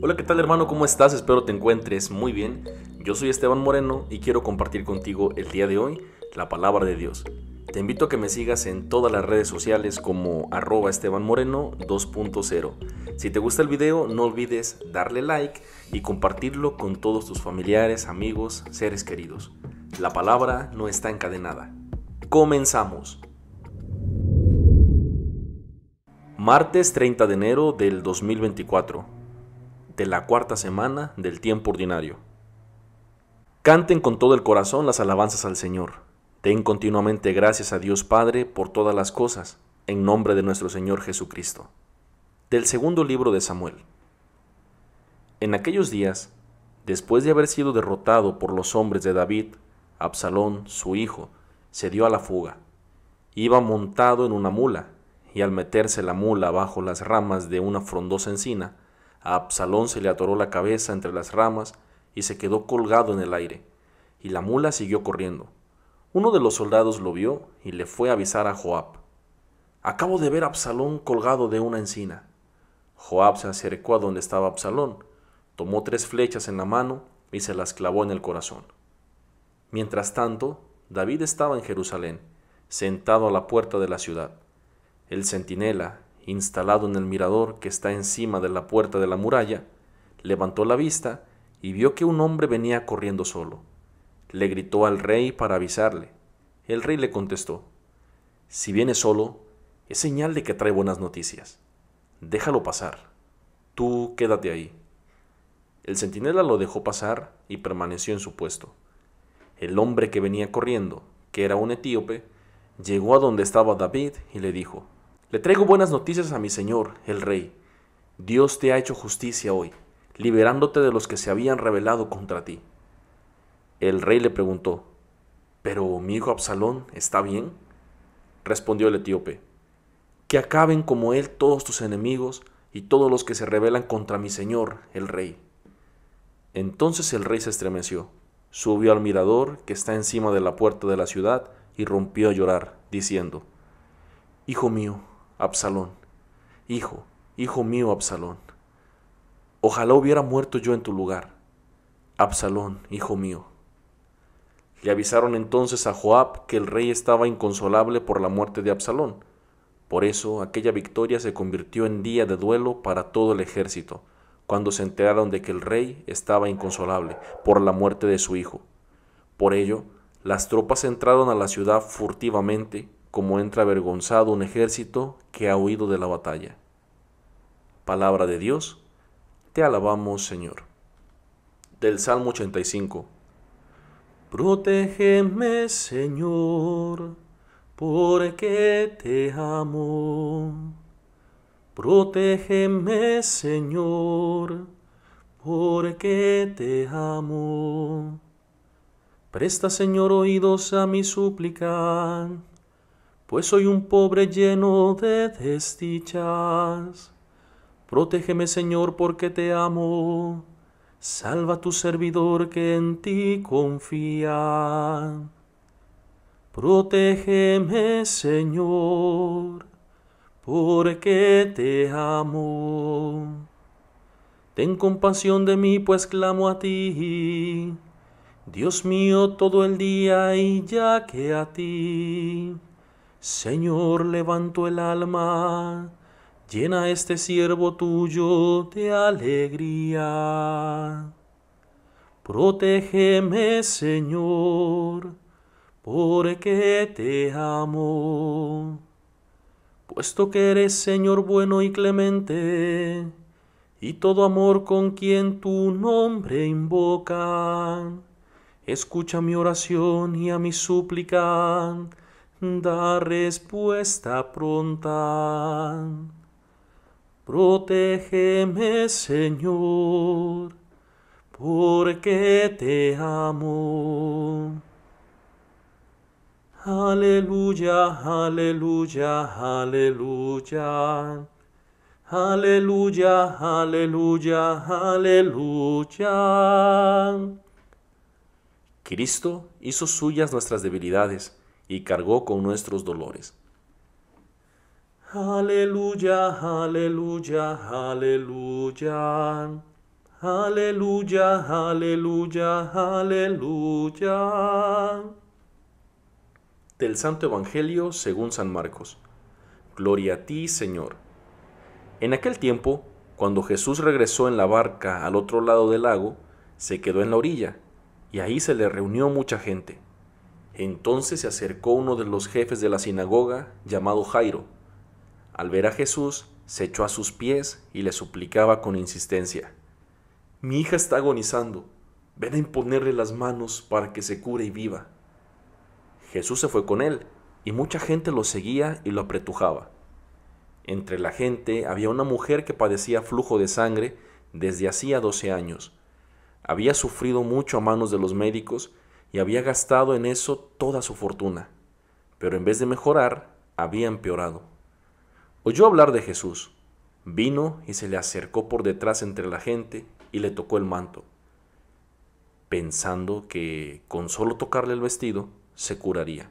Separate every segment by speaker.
Speaker 1: Hola, ¿qué tal hermano? ¿Cómo estás? Espero te encuentres muy bien. Yo soy Esteban Moreno y quiero compartir contigo el día de hoy la palabra de Dios. Te invito a que me sigas en todas las redes sociales como arroba Esteban Moreno 2.0. Si te gusta el video, no olvides darle like y compartirlo con todos tus familiares, amigos, seres queridos. La palabra no está encadenada. Comenzamos. Martes 30 de enero del 2024 de la cuarta semana del tiempo ordinario. Canten con todo el corazón las alabanzas al Señor. Den continuamente gracias a Dios Padre por todas las cosas, en nombre de nuestro Señor Jesucristo. Del segundo libro de Samuel. En aquellos días, después de haber sido derrotado por los hombres de David, Absalón, su hijo, se dio a la fuga. Iba montado en una mula, y al meterse la mula bajo las ramas de una frondosa encina, a Absalón se le atoró la cabeza entre las ramas y se quedó colgado en el aire, y la mula siguió corriendo. Uno de los soldados lo vio y le fue a avisar a Joab. Acabo de ver a Absalón colgado de una encina. Joab se acercó a donde estaba Absalón, tomó tres flechas en la mano y se las clavó en el corazón. Mientras tanto, David estaba en Jerusalén, sentado a la puerta de la ciudad. El centinela, instalado en el mirador que está encima de la puerta de la muralla, levantó la vista y vio que un hombre venía corriendo solo. Le gritó al rey para avisarle. El rey le contestó, Si viene solo, es señal de que trae buenas noticias. Déjalo pasar. Tú quédate ahí. El centinela lo dejó pasar y permaneció en su puesto. El hombre que venía corriendo, que era un etíope, llegó a donde estaba David y le dijo, le traigo buenas noticias a mi Señor, el Rey. Dios te ha hecho justicia hoy, liberándote de los que se habían rebelado contra ti. El rey le preguntó, ¿pero mi hijo Absalón está bien? Respondió el etíope, que acaben como él todos tus enemigos y todos los que se rebelan contra mi Señor, el rey. Entonces el rey se estremeció, subió al mirador que está encima de la puerta de la ciudad y rompió a llorar, diciendo, Hijo mío, Absalón, hijo, hijo mío Absalón, ojalá hubiera muerto yo en tu lugar. Absalón, hijo mío. Le avisaron entonces a Joab que el rey estaba inconsolable por la muerte de Absalón. Por eso aquella victoria se convirtió en día de duelo para todo el ejército, cuando se enteraron de que el rey estaba inconsolable por la muerte de su hijo. Por ello, las tropas entraron a la ciudad furtivamente como entra avergonzado un ejército que ha huido de la batalla. Palabra de Dios, te alabamos Señor. Del Salmo
Speaker 2: 85. Protégeme Señor, porque te amo. Protégeme Señor, porque te amo. Presta Señor oídos a mi súplica pues soy un pobre lleno de desdichas. Protégeme, Señor, porque te amo. Salva a tu servidor que en ti confía. Protégeme, Señor, porque te amo. Ten compasión de mí, pues clamo a ti. Dios mío, todo el día y ya que a ti. Señor, levanto el alma, llena este siervo tuyo de alegría. Protégeme, Señor, porque te amo. Puesto que eres Señor bueno y clemente, y todo amor con quien tu nombre invoca... escucha mi oración y a mi súplica da respuesta pronta. Protégeme, Señor, porque te amo. Aleluya, aleluya, aleluya. Aleluya, aleluya, aleluya.
Speaker 1: Cristo hizo suyas nuestras debilidades y cargó con nuestros dolores.
Speaker 2: Aleluya, aleluya, aleluya. Aleluya, aleluya, aleluya. Del Santo
Speaker 1: Evangelio según San Marcos. Gloria a ti, Señor. En aquel tiempo, cuando Jesús regresó en la barca al otro lado del lago, se quedó en la orilla, y ahí se le reunió mucha gente. Entonces se acercó uno de los jefes de la sinagoga, llamado Jairo. Al ver a Jesús, se echó a sus pies y le suplicaba con insistencia, Mi hija está agonizando, ven a imponerle las manos para que se cure y viva. Jesús se fue con él, y mucha gente lo seguía y lo apretujaba. Entre la gente había una mujer que padecía flujo de sangre desde hacía doce años. Había sufrido mucho a manos de los médicos y había gastado en eso toda su fortuna, pero en vez de mejorar, había empeorado. Oyó hablar de Jesús, vino y se le acercó por detrás entre la gente y le tocó el manto, pensando que con solo tocarle el vestido se curaría.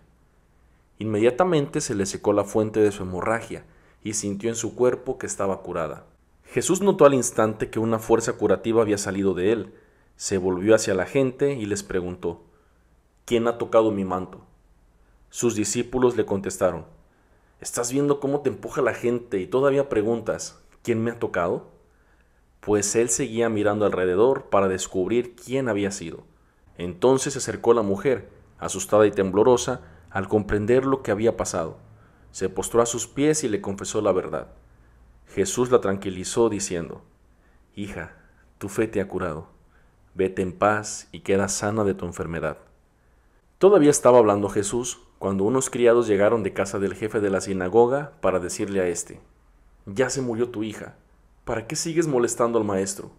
Speaker 1: Inmediatamente se le secó la fuente de su hemorragia y sintió en su cuerpo que estaba curada. Jesús notó al instante que una fuerza curativa había salido de él, se volvió hacia la gente y les preguntó, ¿quién ha tocado mi manto? Sus discípulos le contestaron, ¿estás viendo cómo te empuja la gente y todavía preguntas, ¿quién me ha tocado? Pues él seguía mirando alrededor para descubrir quién había sido. Entonces se acercó la mujer, asustada y temblorosa, al comprender lo que había pasado. Se postró a sus pies y le confesó la verdad. Jesús la tranquilizó diciendo, Hija, tu fe te ha curado. Vete en paz y queda sana de tu enfermedad. Todavía estaba hablando Jesús cuando unos criados llegaron de casa del jefe de la sinagoga para decirle a éste, Ya se murió tu hija, ¿para qué sigues molestando al maestro?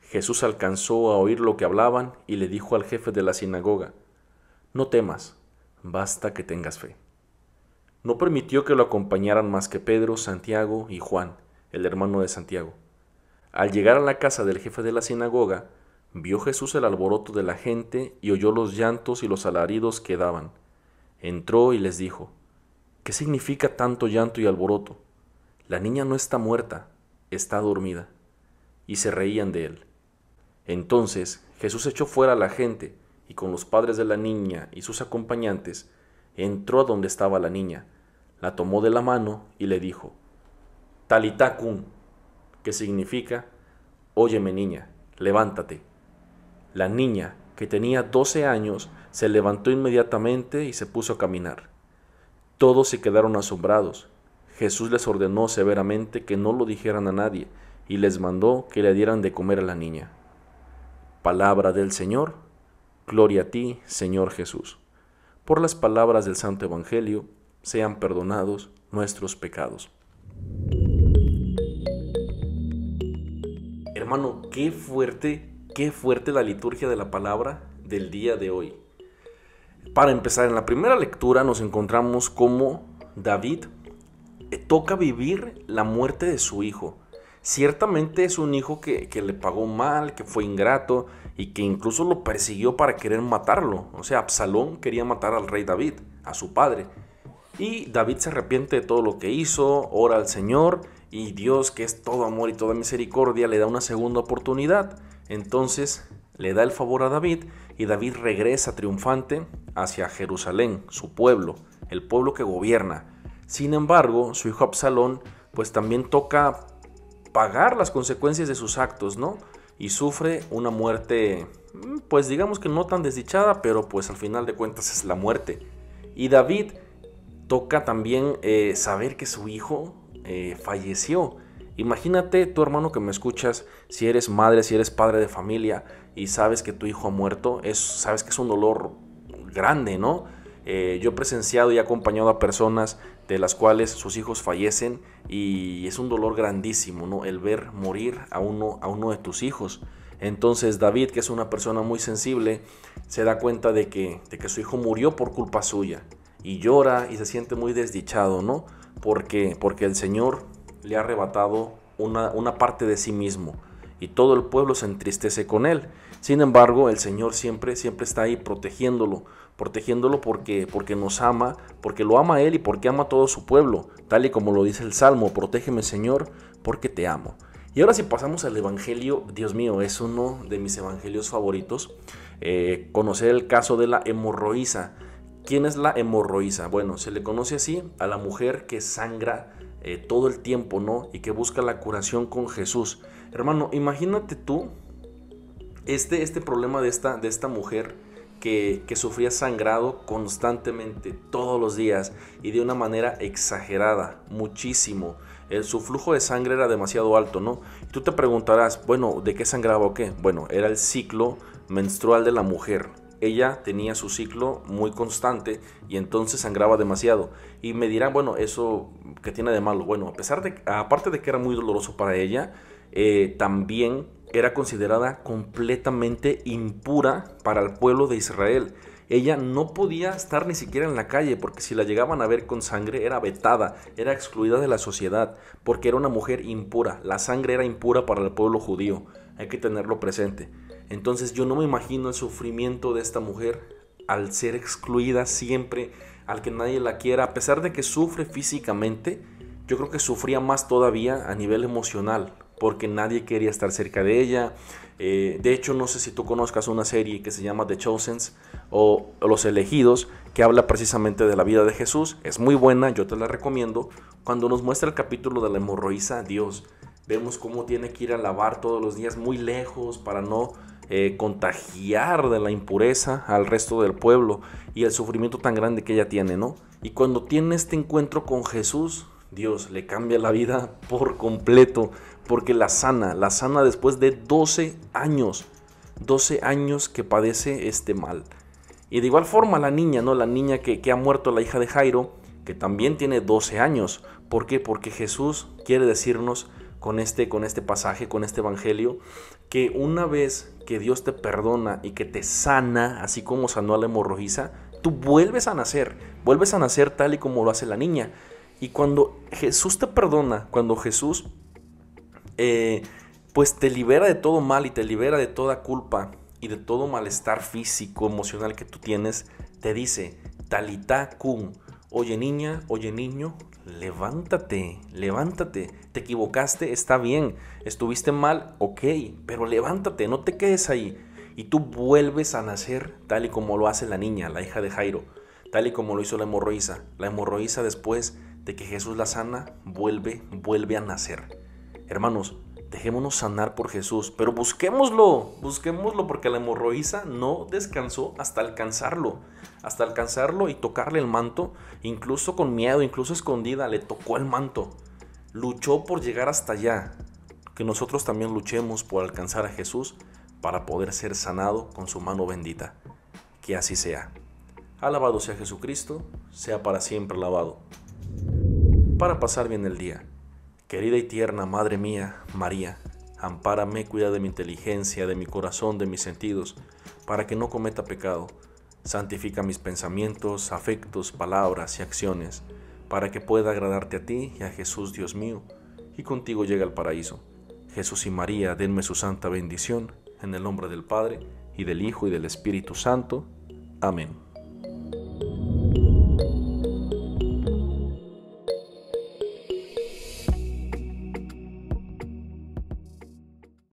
Speaker 1: Jesús alcanzó a oír lo que hablaban y le dijo al jefe de la sinagoga, No temas, basta que tengas fe. No permitió que lo acompañaran más que Pedro, Santiago y Juan, el hermano de Santiago. Al llegar a la casa del jefe de la sinagoga, Vio Jesús el alboroto de la gente y oyó los llantos y los alaridos que daban. Entró y les dijo, ¿qué significa tanto llanto y alboroto? La niña no está muerta, está dormida. Y se reían de él. Entonces Jesús echó fuera a la gente, y con los padres de la niña y sus acompañantes, entró a donde estaba la niña, la tomó de la mano y le dijo, Talitacum, que significa, Óyeme niña, levántate. La niña, que tenía 12 años, se levantó inmediatamente y se puso a caminar. Todos se quedaron asombrados. Jesús les ordenó severamente que no lo dijeran a nadie y les mandó que le dieran de comer a la niña. Palabra del Señor. Gloria a ti, Señor Jesús. Por las palabras del Santo Evangelio, sean perdonados nuestros pecados. Hermano, qué fuerte qué fuerte la liturgia de la palabra del día de hoy. Para empezar, en la primera lectura nos encontramos cómo David eh, toca vivir la muerte de su hijo. Ciertamente es un hijo que, que, le pagó mal, que fue ingrato y que incluso lo persiguió para querer matarlo. O sea, Absalón quería matar al rey David, a su padre. Y David se arrepiente de todo lo que hizo, ora al Señor y Dios, que es todo amor y toda misericordia, le da una segunda oportunidad entonces le da el favor a David y David regresa triunfante hacia Jerusalén, su pueblo, el pueblo que gobierna. Sin embargo, su hijo Absalón pues también toca pagar las consecuencias de sus actos, ¿no? Y sufre una muerte, mm, pues digamos que no tan desdichada, pero pues al final de cuentas es la muerte. Y David toca también eh, saber que su hijo eh, falleció Imagínate tu hermano que me escuchas, si eres madre, si eres padre de familia y sabes que tu hijo ha muerto, es, sabes que es un dolor grande, ¿no? Eh, yo he presenciado y acompañado a personas de las cuales sus hijos fallecen y es un dolor grandísimo, ¿no? El ver morir a uno, a uno de tus hijos. Entonces David, que es una persona muy sensible, se da cuenta de que, de que su hijo murió por culpa suya y llora y se siente muy desdichado, ¿no? Porque, porque el Señor le ha arrebatado una, parte de sí mismo y todo el pueblo se entristece con él. Sin embargo, el Señor siempre, siempre está ahí protegiéndolo, protegiéndolo porque, porque nos ama, porque lo ama a Él y porque ama a todo su pueblo, tal y como lo dice el Salmo, protégeme Señor, porque te amo. Y ahora si pasamos al Evangelio, Dios mío, es uno de mis evangelios favoritos, eh, conocer el caso de la hemorroísa. ¿Quién es la hemorroísa? Bueno, se le conoce así a la mujer que sangra eh, todo el tiempo, ¿no? Y que busca la curación con Jesús. Hermano, imagínate tú este, este problema de esta, de esta mujer que, sufría sangrado constantemente, todos los días, y de una manera exagerada, muchísimo. El, su flujo de sangre era demasiado alto, ¿no? Y tú te preguntarás, bueno, ¿de qué sangraba o qué? Bueno, era el ciclo menstrual de la mujer ella tenía su ciclo muy constante y entonces sangraba demasiado. Y me dirán, bueno, eso que tiene de malo. Bueno, a pesar de, aparte de que era muy doloroso para ella, eh, también era considerada completamente impura para el pueblo de Israel. Ella no podía estar ni siquiera en la calle porque si la llegaban a ver con sangre era vetada, era excluida de la sociedad, porque era una mujer impura. La sangre era impura para el pueblo judío. Hay que tenerlo presente. Entonces yo no me imagino el sufrimiento de esta mujer al ser excluida siempre, al que nadie la quiera, a pesar de que sufre físicamente, yo creo que sufría más todavía a nivel emocional, porque nadie quería estar cerca de ella. Eh, de hecho, no sé si tú conozcas una serie que se llama The Chosen o Los Elegidos, que habla precisamente de la vida de Jesús. Es muy buena, yo te la recomiendo. Cuando nos muestra el capítulo de la hemorroísa, Dios, vemos cómo tiene que ir a lavar todos los días muy lejos para no eh, contagiar de la impureza al resto del pueblo y el sufrimiento tan grande que ella tiene, ¿no? Y cuando tiene este encuentro con Jesús, Dios le cambia la vida por completo, porque la sana, la sana después de 12 años, 12 años que padece este mal. Y de igual forma la niña, ¿no? La niña que, que ha muerto, la hija de Jairo, que también tiene 12 años. ¿Por qué? Porque Jesús quiere decirnos con este, con este pasaje, con este evangelio, que una vez que Dios te perdona y que te sana, así como sanó a la hemorrojiza, tú vuelves a nacer, vuelves a nacer tal y como lo hace la niña. Y cuando Jesús te perdona, cuando Jesús eh, pues te libera de todo mal y te libera de toda culpa y de todo malestar físico, emocional que tú tienes, te dice, talita cum, oye niña, oye niño, levántate, levántate, te equivocaste, está bien, estuviste mal, ok, pero levántate, no te quedes ahí. Y tú vuelves a nacer tal y como lo hace la niña, la hija de Jairo, tal y como lo hizo la hemorroísa. La hemorroísa después de que Jesús la sana, vuelve, vuelve a nacer. Hermanos, dejémonos sanar por Jesús, pero busquémoslo, busquémoslo porque la hemorroísa no descansó hasta alcanzarlo, hasta alcanzarlo y tocarle el manto, incluso con miedo, incluso escondida, le tocó el manto, luchó por llegar hasta allá, que nosotros también luchemos por alcanzar a Jesús para poder ser sanado con su mano bendita, que así sea. Alabado sea Jesucristo, sea para siempre alabado. Para pasar bien el día. Querida y tierna Madre mía, María, ampárame, cuida de mi inteligencia, de mi corazón, de mis sentidos, para que no cometa pecado. Santifica mis pensamientos, afectos, palabras y acciones, para que pueda agradarte a ti y a Jesús Dios mío, y contigo llegue al paraíso. Jesús y María, denme su santa bendición, en el nombre del Padre, y del Hijo, y del Espíritu Santo. Amén.